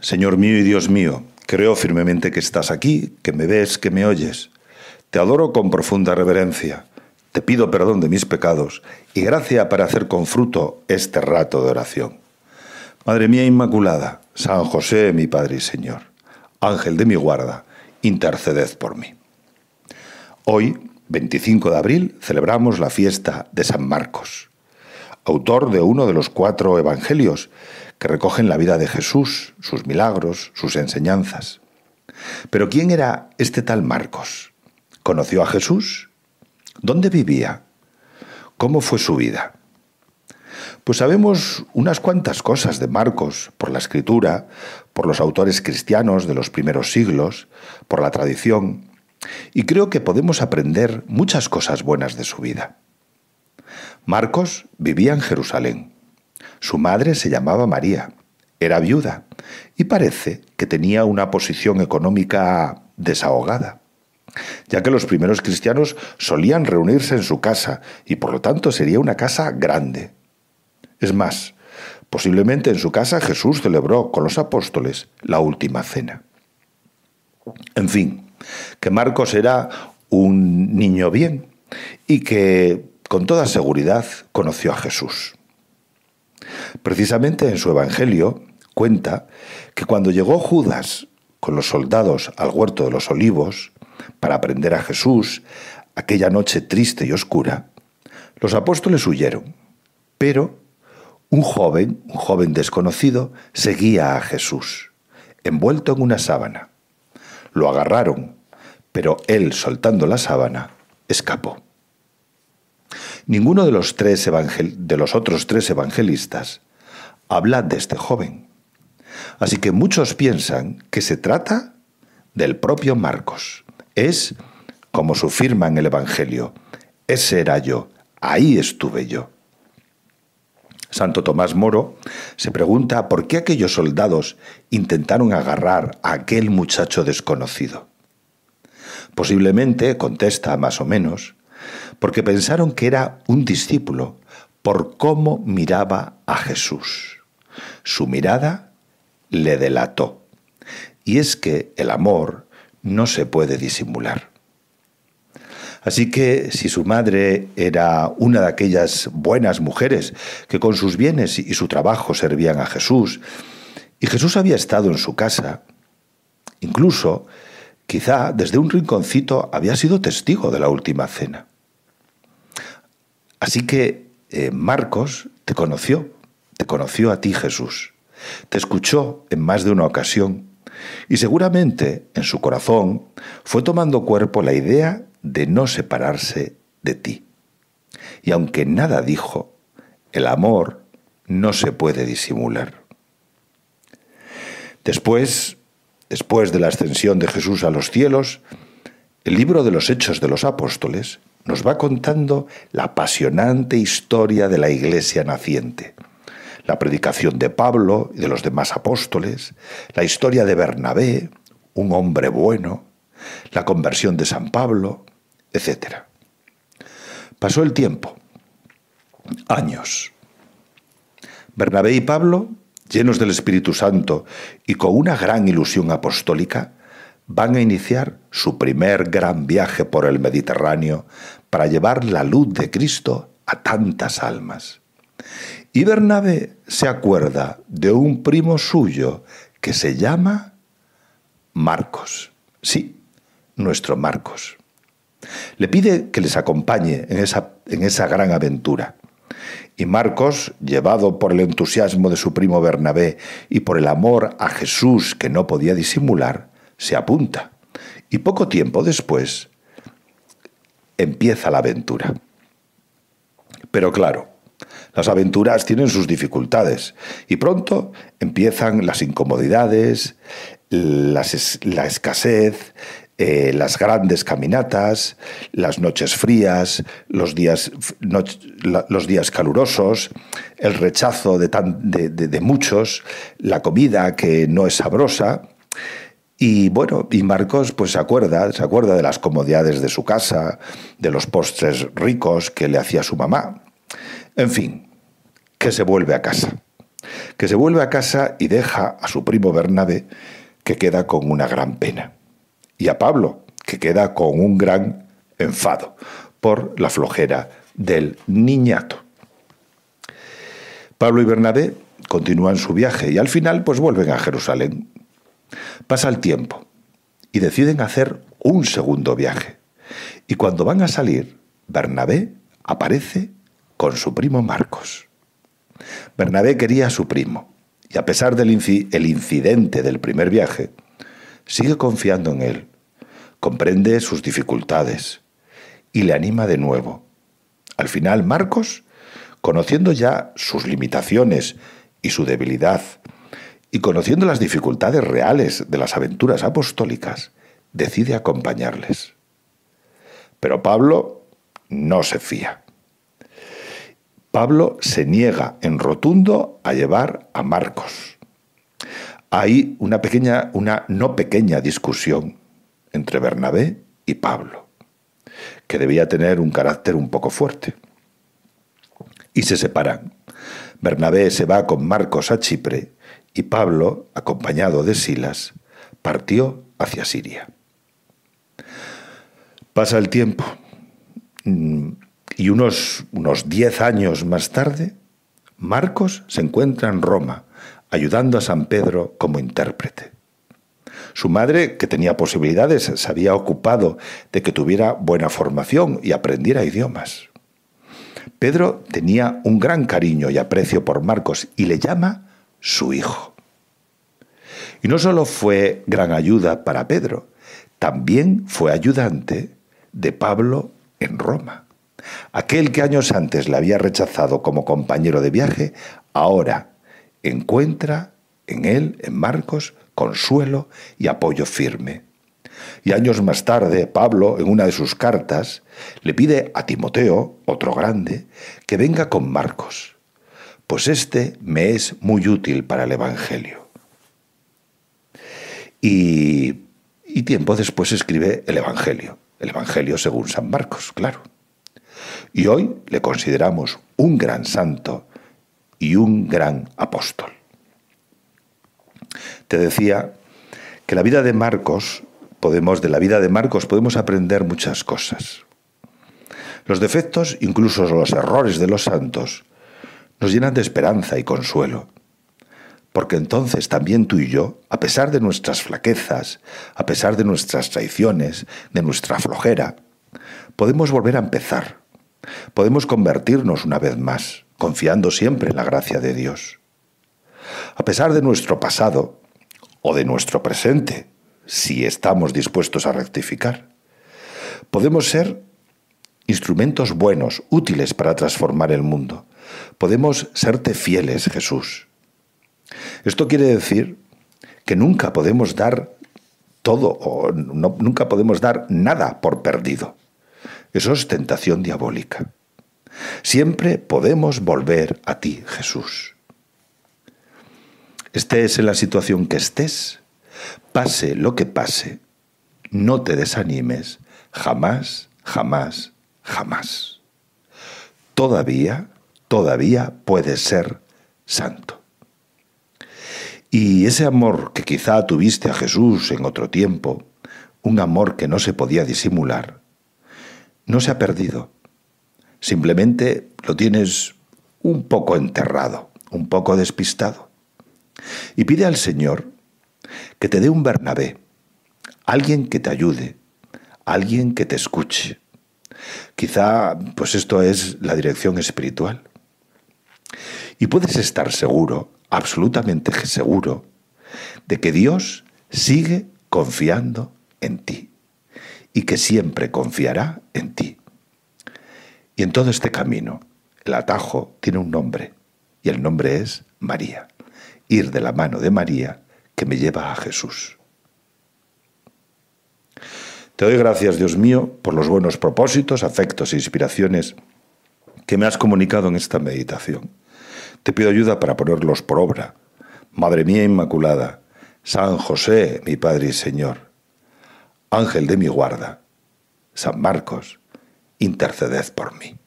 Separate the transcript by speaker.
Speaker 1: Señor mío y Dios mío, creo firmemente que estás aquí, que me ves, que me oyes. Te adoro con profunda reverencia. Te pido perdón de mis pecados y gracia para hacer con fruto este rato de oración. Madre mía Inmaculada, San José, mi Padre y Señor, Ángel de mi guarda, interceded por mí. Hoy, 25 de abril, celebramos la fiesta de San Marcos autor de uno de los cuatro evangelios, que recogen la vida de Jesús, sus milagros, sus enseñanzas. Pero ¿quién era este tal Marcos? ¿Conoció a Jesús? ¿Dónde vivía? ¿Cómo fue su vida? Pues sabemos unas cuantas cosas de Marcos por la escritura, por los autores cristianos de los primeros siglos, por la tradición, y creo que podemos aprender muchas cosas buenas de su vida. Marcos vivía en Jerusalén. Su madre se llamaba María, era viuda y parece que tenía una posición económica desahogada, ya que los primeros cristianos solían reunirse en su casa y por lo tanto sería una casa grande. Es más, posiblemente en su casa Jesús celebró con los apóstoles la última cena. En fin, que Marcos era un niño bien y que con toda seguridad conoció a Jesús. Precisamente en su Evangelio cuenta que cuando llegó Judas con los soldados al huerto de los olivos para prender a Jesús aquella noche triste y oscura, los apóstoles huyeron, pero un joven, un joven desconocido, seguía a Jesús, envuelto en una sábana. Lo agarraron, pero él, soltando la sábana, escapó. Ninguno de los, de los otros tres evangelistas habla de este joven. Así que muchos piensan que se trata del propio Marcos. Es, como su firma en el Evangelio, ese era yo, ahí estuve yo. Santo Tomás Moro se pregunta por qué aquellos soldados intentaron agarrar a aquel muchacho desconocido. Posiblemente, contesta más o menos, porque pensaron que era un discípulo por cómo miraba a Jesús. Su mirada le delató. Y es que el amor no se puede disimular. Así que si su madre era una de aquellas buenas mujeres que con sus bienes y su trabajo servían a Jesús, y Jesús había estado en su casa, incluso quizá desde un rinconcito había sido testigo de la última cena. Así que eh, Marcos te conoció, te conoció a ti Jesús, te escuchó en más de una ocasión y seguramente en su corazón fue tomando cuerpo la idea de no separarse de ti. Y aunque nada dijo, el amor no se puede disimular. Después, después de la ascensión de Jesús a los cielos, el libro de los Hechos de los Apóstoles nos va contando la apasionante historia de la Iglesia naciente. La predicación de Pablo y de los demás apóstoles, la historia de Bernabé, un hombre bueno, la conversión de San Pablo, etc. Pasó el tiempo, años. Bernabé y Pablo, llenos del Espíritu Santo y con una gran ilusión apostólica, van a iniciar su primer gran viaje por el Mediterráneo para llevar la luz de Cristo a tantas almas. Y Bernabé se acuerda de un primo suyo que se llama Marcos. Sí, nuestro Marcos. Le pide que les acompañe en esa, en esa gran aventura. Y Marcos, llevado por el entusiasmo de su primo Bernabé y por el amor a Jesús que no podía disimular, se apunta. Y poco tiempo después empieza la aventura. Pero claro, las aventuras tienen sus dificultades y pronto empiezan las incomodidades, la escasez, eh, las grandes caminatas, las noches frías, los días, los días calurosos, el rechazo de, de muchos, la comida que no es sabrosa. Y bueno, y Marcos pues se acuerda, se acuerda de las comodidades de su casa, de los postres ricos que le hacía su mamá. En fin, que se vuelve a casa. Que se vuelve a casa y deja a su primo Bernabé, que queda con una gran pena. Y a Pablo, que queda con un gran enfado por la flojera del niñato. Pablo y Bernabé continúan su viaje y al final pues vuelven a Jerusalén Pasa el tiempo y deciden hacer un segundo viaje. Y cuando van a salir, Bernabé aparece con su primo Marcos. Bernabé quería a su primo y a pesar del incidente del primer viaje, sigue confiando en él, comprende sus dificultades y le anima de nuevo. Al final, Marcos, conociendo ya sus limitaciones y su debilidad y conociendo las dificultades reales de las aventuras apostólicas, decide acompañarles. Pero Pablo no se fía. Pablo se niega en rotundo a llevar a Marcos. Hay una pequeña, una no pequeña discusión entre Bernabé y Pablo, que debía tener un carácter un poco fuerte. Y se separan. Bernabé se va con Marcos a Chipre y Pablo, acompañado de Silas, partió hacia Siria. Pasa el tiempo mm, y unos, unos diez años más tarde, Marcos se encuentra en Roma, ayudando a San Pedro como intérprete. Su madre, que tenía posibilidades, se había ocupado de que tuviera buena formación y aprendiera idiomas. Pedro tenía un gran cariño y aprecio por Marcos y le llama su hijo. Y no solo fue gran ayuda para Pedro, también fue ayudante de Pablo en Roma. Aquel que años antes le había rechazado como compañero de viaje, ahora encuentra en él, en Marcos, consuelo y apoyo firme y años más tarde Pablo, en una de sus cartas, le pide a Timoteo, otro grande, que venga con Marcos, pues este me es muy útil para el Evangelio. Y, y tiempo después escribe el Evangelio, el Evangelio según San Marcos, claro. Y hoy le consideramos un gran santo y un gran apóstol. Te decía que la vida de Marcos podemos, de la vida de Marcos, podemos aprender muchas cosas. Los defectos, incluso los errores de los santos, nos llenan de esperanza y consuelo. Porque entonces también tú y yo, a pesar de nuestras flaquezas, a pesar de nuestras traiciones, de nuestra flojera, podemos volver a empezar. Podemos convertirnos una vez más, confiando siempre en la gracia de Dios. A pesar de nuestro pasado o de nuestro presente, si estamos dispuestos a rectificar. Podemos ser instrumentos buenos, útiles para transformar el mundo. Podemos serte fieles, Jesús. Esto quiere decir que nunca podemos dar todo o nunca podemos dar nada por perdido. Eso es tentación diabólica. Siempre podemos volver a ti, Jesús. Estés en la situación que estés, Pase lo que pase, no te desanimes, jamás, jamás, jamás. Todavía, todavía puedes ser santo. Y ese amor que quizá tuviste a Jesús en otro tiempo, un amor que no se podía disimular, no se ha perdido. Simplemente lo tienes un poco enterrado, un poco despistado. Y pide al Señor que te dé un Bernabé, alguien que te ayude, alguien que te escuche. Quizá, pues esto es la dirección espiritual. Y puedes estar seguro, absolutamente seguro, de que Dios sigue confiando en ti y que siempre confiará en ti. Y en todo este camino, el atajo tiene un nombre, y el nombre es María. Ir de la mano de María que me lleva a Jesús. Te doy gracias, Dios mío, por los buenos propósitos, afectos e inspiraciones que me has comunicado en esta meditación. Te pido ayuda para ponerlos por obra. Madre mía Inmaculada, San José, mi Padre y Señor, Ángel de mi guarda, San Marcos, interceded por mí.